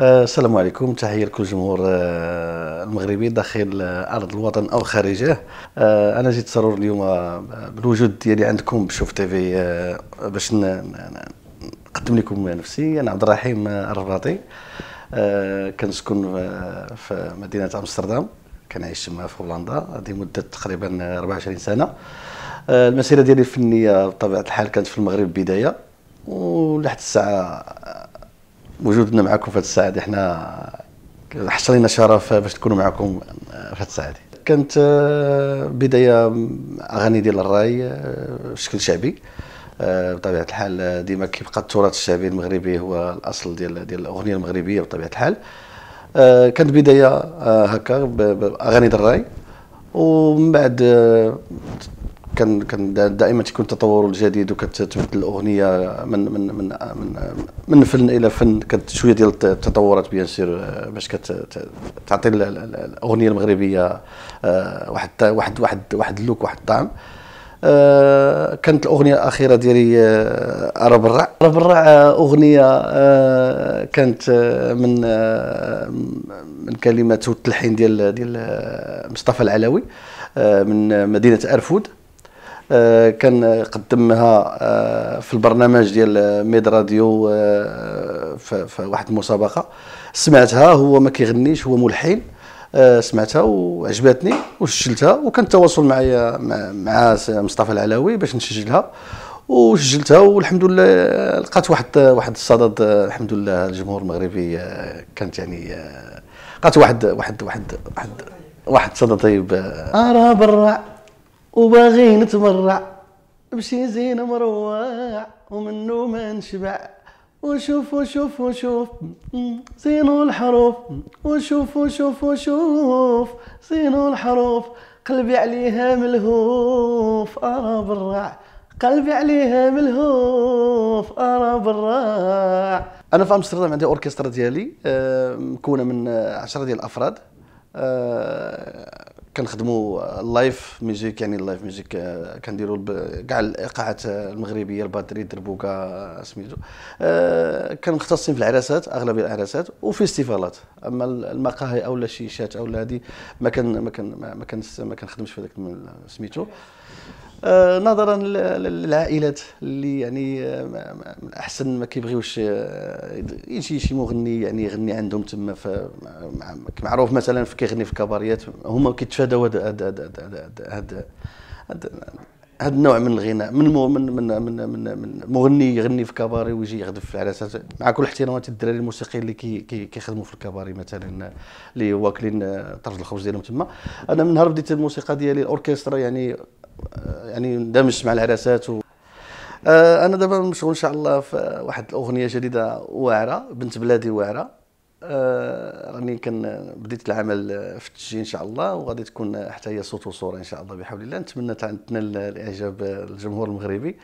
السلام عليكم تحيه لكل الجمهور آه، المغربي داخل آه، ارض الوطن او خارجه آه، انا جيت سرور اليوم بالوجود ديالي عندكم بشوف تيفي باش نقدم لكم نفسي انا عبد الرحيم الرباطي كنسكن في مدينه امستردام كنعيش تما في هولندا هذه مده تقريبا 24 سنه المسيره ديالي الفنيه بطبيعه الحال كانت في المغرب بدايه ولحد الساعه وجودنا معكم في هذه الساعه دي حنا حصلنا شرف باش نكونوا معكم في هذه الساعه دي كانت آه، بدايه اغاني ديال الراي آه، بشكل شعبي آه، بطبيعه الحال ديما كيبقى التراث الشعبي المغربي هو الاصل ديال ديال الاغنيه المغربيه بطبيعه الحال كانت بدايه هكا باغاني الراي ومن بعد كان كان دائما تكون التطور الجديد وكتبدل الاغنيه من من من من, من فن الى فن كانت شويه ديال التطورات بيان سير آه، باش كتعطي الاغنيه المغربيه آه، واحد واحد واحد واحد اللوك واحد الطعم آه، كانت الاغنيه الاخيره ديالي عرب الرع عرب الرع اغنيه كانت من من كلمات والتلحين ديال ديال مصطفى العلوي من مدينه ارفود آه، كان قدمها آه، في البرنامج ديال ميد راديو آه، في واحد المسابقه سمعتها هو ما كيغنيش هو ملحن سمعتها وعجبتني وسجلتها وكان التواصل معايا مع مصطفى العلوي باش نسجلها وسجلتها والحمد لله لقات واحد واحد الصدد الحمد لله الجمهور المغربي كانت يعني لقات واحد واحد واحد واحد واحد صدى طيب ارى برا وباغي نتمرع بشي زين مروع ومنو ما نشبع وشوف وشوف وشوف زينوا الحروف وشوف وشوف وشوف زينوا الحروف قلبي عليها ملهوف أرى برع قلبي عليها ملهوف أرى برع أنا في أمستردام عندي أوركسترا ديالي آه، مكونة من عشرة ديال الأفراد آه، كنخدموا اللايف ميوزيك يعني اللايف آه، ميوزيك كنديروا كاع الايقاعات آه، المغربيه الباتري دربوكا سميتو آه، كنختصين في العراسات اغلب العراسات وفيستيفالات اما المقاهي او الشيشات او هذه ما كان ما كان ما كان ما كنخدمش في هذاك سميتو آه، نظرا للعائلات اللي يعني آه، من احسن ما كيبغيوش آه، يجي شي مغني يعني يغني عندهم تما معروف مثلا كيغني في كباريات هما كيتفاداو هذا هذا النوع من الغناء من مو من من من, من, من مغني يغني في كباري ويجي يغدف في العرسات مع كل احترامات الدراري الموسيقيين اللي كي كيخدموا في الكباري مثلا اللي واكلين آه، طرف الخبز ديالهم تما انا من نهار بديت الموسيقى ديالي الاوركسترا يعني آه، يعني اندمجت مع العرسات آه، انا دابا مشغول ان شاء الله في واحد الاغنيه جديده واعره بنت بلادي واعره آه، راني كان بديت العمل آه، في التسجيل ان شاء الله وغادي تكون حتى هي صوت وصوره ان شاء الله بحول الله نتمنى تنال الاعجاب آه، الجمهور المغربي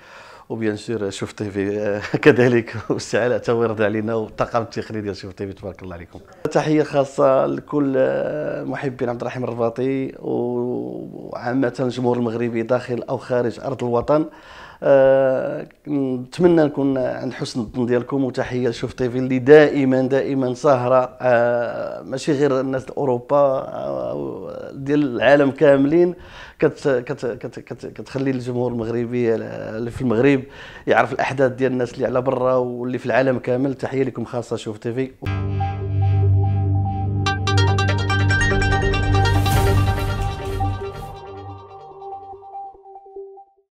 وبيان سور شوف تي في كذلك والسعاله حتى يرضى علينا والطاقم التقني ديال شوف تي في تبارك الله عليكم تحيه خاصه لكل محبين عبد الرحيم الرباطي وعامه الجمهور المغربي داخل او خارج ارض الوطن آه، نتمنى نكون عند حسن الظن ديالكم وتحيه لشوف تيفي اللي دائما دائما سهره آه، ماشي غير الناس اوروبا آه، ديال العالم كاملين كت كت كت كت كتخلي الجمهور المغربي اللي في المغرب يعرف الاحداث ديال الناس اللي على برا واللي في العالم كامل تحيه لكم خاصه شوف تيفي